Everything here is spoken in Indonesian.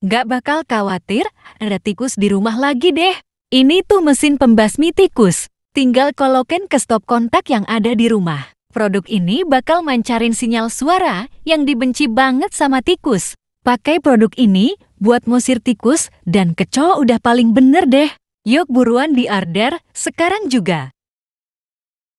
Gak bakal khawatir, ada tikus di rumah lagi deh. Ini tuh mesin pembasmi tikus. Tinggal kolokin ke stop kontak yang ada di rumah. Produk ini bakal mancarin sinyal suara yang dibenci banget sama tikus. Pakai produk ini buat musir tikus dan kecoa udah paling bener deh. Yuk buruan diarder sekarang juga.